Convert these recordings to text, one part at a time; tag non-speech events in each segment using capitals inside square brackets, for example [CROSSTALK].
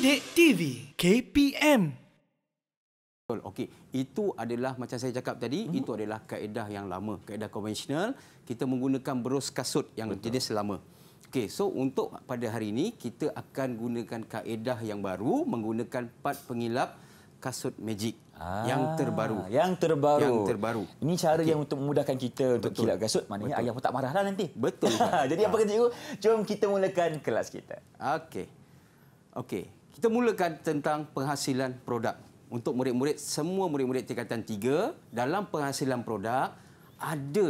Sidik TV KPM. Okey, itu adalah macam saya cakap tadi, uh itu adalah kaedah yang lama, kaedah konvensional. Kita menggunakan berus kasut yang Betul. jenis lama. Okey, so untuk pada hari ini kita akan gunakan kaedah yang baru menggunakan pad pengilap kasut magic ah, yang terbaru. Yang terbaru. Yang terbaru. Ini cara okay. yang untuk memudahkan kita untuk Betul. kasut. Maknanya Betul. ayah pun tak marahlah nanti. Betul. [LAUGHS] Jadi ah. apa ya. kata cikgu? Jom kita mulakan kelas kita. Okey. Okey. Kita mulakan tentang penghasilan produk. Untuk murid-murid, semua murid-murid tingkatan tiga, dalam penghasilan produk, ada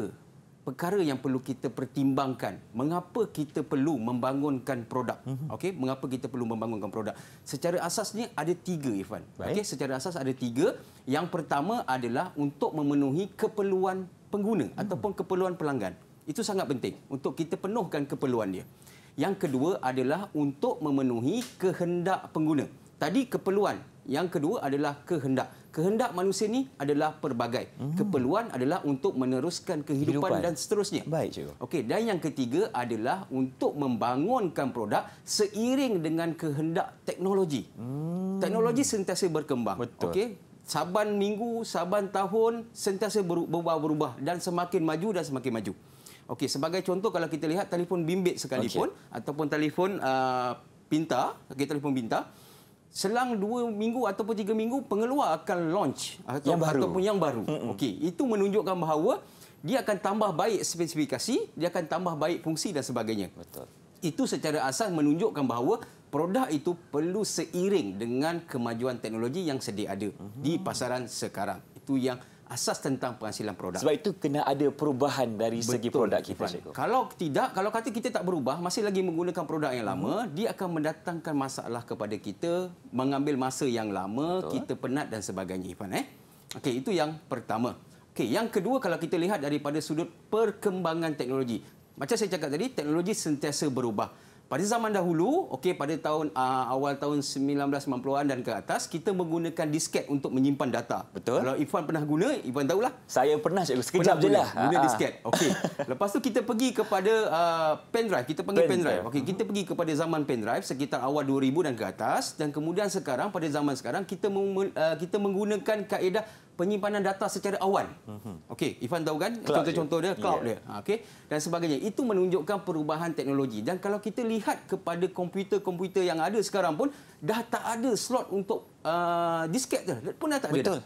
perkara yang perlu kita pertimbangkan. Mengapa kita perlu membangunkan produk? Mhm. Okay? Mengapa kita perlu membangunkan produk? Secara asasnya ada tiga, Irfan. Okay? Secara asas ada tiga. Yang pertama adalah untuk memenuhi keperluan pengguna mhm. ataupun keperluan pelanggan. Itu sangat penting untuk kita penuhkan keperluan dia. Yang kedua adalah untuk memenuhi kehendak pengguna. Tadi keperluan. Yang kedua adalah kehendak. Kehendak manusia ni adalah pelbagai. Hmm. Keperluan adalah untuk meneruskan kehidupan, kehidupan. dan seterusnya. Baik, cikgu. Okey, dan yang ketiga adalah untuk membangunkan produk seiring dengan kehendak teknologi. Hmm. Teknologi sentiasa berkembang. Okey. Saban minggu, saban tahun sentiasa berubah-berubah dan semakin maju dan semakin maju. Okey, sebagai contoh kalau kita lihat telefon bimbit sekalipun okay. ataupun telefon uh, pintar, okay, telefon pintar, selang dua minggu ataupun tiga minggu pengeluar akan launch atau yang baru. ataupun yang baru. Okey, itu menunjukkan bahawa dia akan tambah baik spesifikasi, dia akan tambah baik fungsi dan sebagainya. Betul. Itu secara asas menunjukkan bahawa produk itu perlu seiring dengan kemajuan teknologi yang sedia ada uhum. di pasaran sekarang. Itu yang asas tentang penghasilan produk. Sebab itu kena ada perubahan dari Betul, segi produk kita. Kalau tidak, kalau kata kita tak berubah, masih lagi menggunakan produk yang lama, hmm. dia akan mendatangkan masalah kepada kita, mengambil masa yang lama, Betul. kita penat dan sebagainya. Ipan, eh? Okey, itu yang pertama. Okay yang kedua kalau kita lihat daripada sudut perkembangan teknologi. Macam saya cakap tadi, teknologi sentiasa berubah pada zaman dahulu okey pada tahun uh, awal tahun 1990-an dan ke atas kita menggunakan disket untuk menyimpan data betul kalau Ifan pernah guna Ifan tahulah saya pernah cikgu sekejap je lah guna Aa. Ah, ah. disket okey [LAUGHS] lepas tu kita pergi kepada uh, pen drive kita panggil pen, pen drive okey kita pergi kepada zaman pen drive sekitar awal 2000 dan ke atas dan kemudian sekarang pada zaman sekarang kita uh, kita menggunakan kaedah penyimpanan data secara awan. Mhm. Okey, Ivan tahu kan? Contoh-contoh dia, cloud yeah. dia. Okey. Dan sebagainya. Itu menunjukkan perubahan teknologi. Dan kalau kita lihat kepada komputer-komputer yang ada sekarang pun, dah tak ada slot untuk uh, disket dia. Pun dah tak ada. Dah.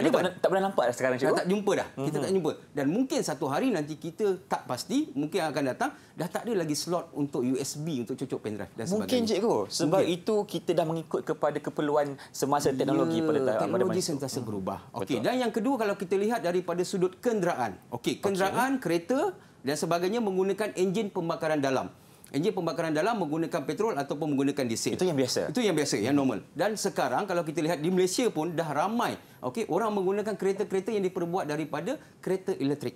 Ada kan? Tak pernah nampak dah sekarang cikgu. Tak jumpa dah. Kita mm -hmm. tak jumpa. Dan mungkin satu hari nanti kita tak pasti, mungkin akan datang, dah tak ada lagi slot untuk USB untuk cucuk pendrive dan sebagainya. Mungkin cikgu. Sebab mungkin. itu kita dah mengikut kepada keperluan semasa ya, teknologi ya, pada tahun. Teknologi sentiasa hmm. berubah. Okay. Dan yang kedua kalau kita lihat daripada sudut kenderaan. okay, kenderaan, okay. kereta dan sebagainya menggunakan enjin pembakaran dalam enjin pembakaran dalam menggunakan petrol ataupun menggunakan diesel. Itu yang biasa. Itu yang biasa, yang normal. Dan sekarang kalau kita lihat di Malaysia pun dah ramai okay, orang menggunakan kereta-kereta yang diperbuat daripada kereta elektrik.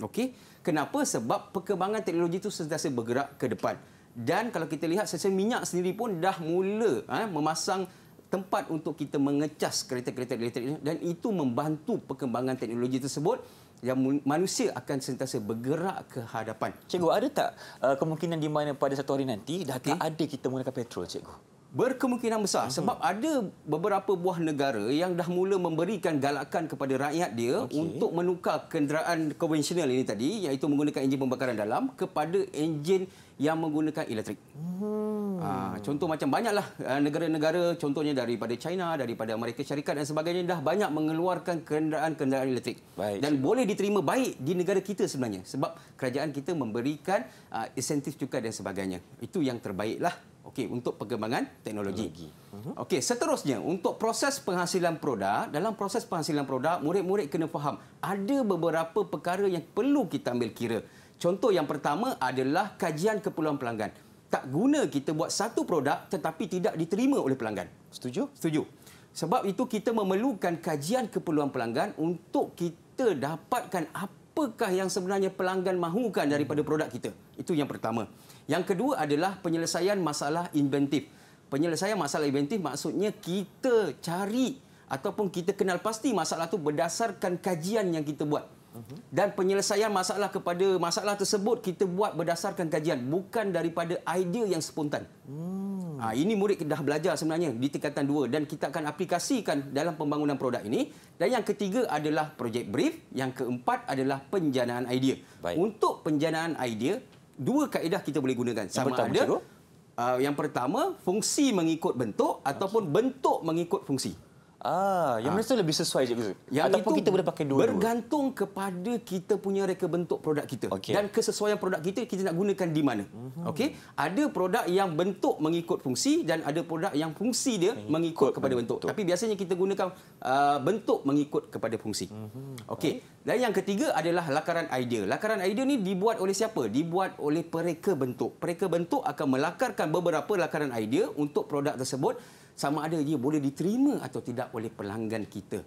okay. Kenapa? Sebab perkembangan teknologi itu sentiasa bergerak ke depan. Dan kalau kita lihat sesi minyak sendiri pun dah mula eh, memasang tempat untuk kita mengecas kereta-kereta elektrik dan itu membantu perkembangan teknologi tersebut yang manusia akan sentiasa bergerak ke hadapan. Cikgu, ada tak uh, kemungkinan di mana pada satu hari nanti dah okay. tak ada kita menggunakan petrol, cikgu? berkemungkinan besar mhm. sebab ada beberapa buah negara yang dah mula memberikan galakan kepada rakyat dia okay. untuk menukar kenderaan konvensional ini tadi iaitu menggunakan enjin pembakaran dalam kepada enjin yang menggunakan elektrik. Hmm. Aa, ah, contoh macam banyaklah ah, negara-negara contohnya daripada China, daripada Amerika Syarikat dan sebagainya dah banyak mengeluarkan kenderaan-kenderaan elektrik. Baik. Dan boleh diterima baik di negara kita sebenarnya sebab kerajaan kita memberikan aa, ah, insentif cukai dan sebagainya. Itu yang terbaiklah okey untuk perkembangan teknologi. Mhm. Okey, seterusnya untuk proses penghasilan produk, dalam proses penghasilan produk, murid-murid kena faham ada beberapa perkara yang perlu kita ambil kira. Contoh yang pertama adalah kajian keperluan pelanggan. Tak guna kita buat satu produk tetapi tidak diterima oleh pelanggan. Setuju? Setuju. Sebab itu kita memerlukan kajian keperluan pelanggan untuk kita dapatkan apa apakah yang sebenarnya pelanggan mahukan daripada produk kita. Itu yang pertama. Yang kedua adalah penyelesaian masalah inventif. Penyelesaian masalah inventif maksudnya kita cari ataupun kita kenal pasti masalah itu berdasarkan kajian yang kita buat. Dan penyelesaian masalah kepada masalah tersebut kita buat berdasarkan kajian. Bukan daripada idea yang spontan. Hmm. Ha, ini murid dah belajar sebenarnya di tingkatan dua dan kita akan aplikasikan dalam pembangunan produk ini. Dan yang ketiga adalah projek brief. Yang keempat adalah penjanaan idea. Baik. Untuk penjanaan idea, dua kaedah kita boleh gunakan. Sama yang ada uh, yang pertama, fungsi mengikut bentuk okay. ataupun bentuk mengikut fungsi. Ah, yang ah. mana tu lebih sesuai cikgu? Yang Ataupun itu kita boleh pakai dua. Bergantung dua. kepada kita punya reka bentuk produk kita okay. dan kesesuaian produk kita kita nak gunakan di mana. Mm-hmm. Okey? Ada produk yang bentuk mengikut fungsi dan ada produk yang fungsi dia mengikut, mengikut kepada bentuk. bentuk. Tapi biasanya kita gunakan uh, bentuk mengikut kepada fungsi. Mm-hmm. Okey. Dan yang ketiga adalah lakaran idea. Lakaran idea ni dibuat oleh siapa? Dibuat oleh pereka bentuk. Pereka bentuk akan melakarkan beberapa lakaran idea untuk produk tersebut sama ada ia boleh diterima atau tidak oleh pelanggan kita.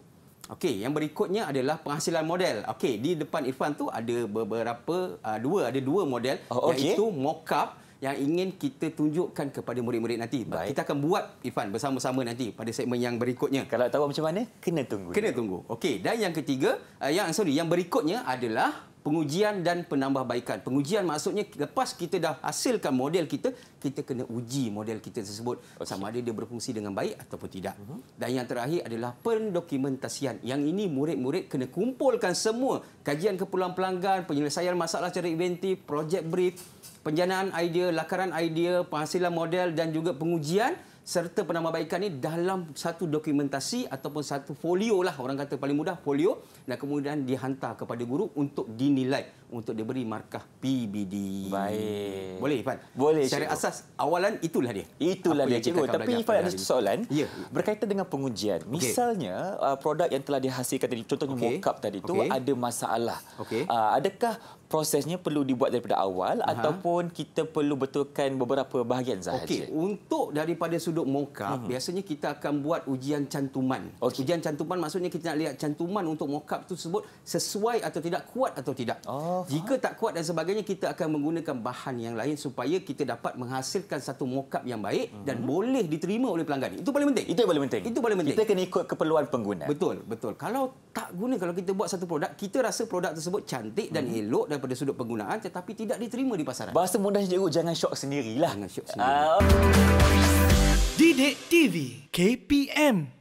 Okey, yang berikutnya adalah penghasilan model. Okey, di depan Irfan tu ada beberapa uh, dua ada dua model oh, okay. iaitu mockup yang ingin kita tunjukkan kepada murid-murid nanti. Baik. Kita akan buat Irfan bersama-sama nanti pada segmen yang berikutnya. Kalau tahu macam mana, kena tunggu. Kena ya. tunggu. Okey, dan yang ketiga, uh, yang sorry, yang berikutnya adalah pengujian dan penambahbaikan. Pengujian maksudnya lepas kita dah hasilkan model kita, kita kena uji model kita tersebut okay. sama ada dia berfungsi dengan baik ataupun tidak. Uh-huh. Dan yang terakhir adalah pendokumentasian. Yang ini murid-murid kena kumpulkan semua kajian keperluan pelanggan, penyelesaian masalah secara inventif, project brief, penjanaan idea, lakaran idea, penghasilan model dan juga pengujian. uh serta penambahbaikan ini dalam satu dokumentasi ataupun satu folio lah orang kata paling mudah folio dan kemudian dihantar kepada guru untuk dinilai untuk diberi markah PBD. Baik. Boleh Ifan? Boleh. Secara cikgu. asas awalan itulah dia. Itulah apa dia cikgu. Tapi Ifan ada satu soalan ya. berkaitan dengan pengujian. Okay. Misalnya uh, produk yang telah dihasilkan tadi contohnya okay. mock tadi itu okay. ada masalah. Okay. Uh, adakah prosesnya perlu dibuat daripada awal Aha. ataupun kita perlu betulkan beberapa bahagian sahaja? Okey, untuk daripada sudut mokap, uh mhm. -huh. biasanya kita akan buat ujian cantuman. Okay. Ujian cantuman maksudnya kita nak lihat cantuman untuk mokap sebut sesuai atau tidak, kuat atau tidak. Oh, Jika tak kuat dan sebagainya, kita akan menggunakan bahan yang lain supaya kita dapat menghasilkan satu mokap yang baik uh mhm. -huh. dan boleh diterima oleh pelanggan. Itu paling penting. Itu paling penting. Itu paling penting. Kita kena ikut keperluan pengguna. Betul, betul. Kalau tak guna, kalau kita buat satu produk, kita rasa produk tersebut cantik dan uh mhm. -huh. elok dan daripada sudut penggunaan tetapi tidak diterima di pasaran. Bahasa mudah cikgu jangan syok sendirilah. Jangan syok ah. sendiri. Uh... Didik TV KPM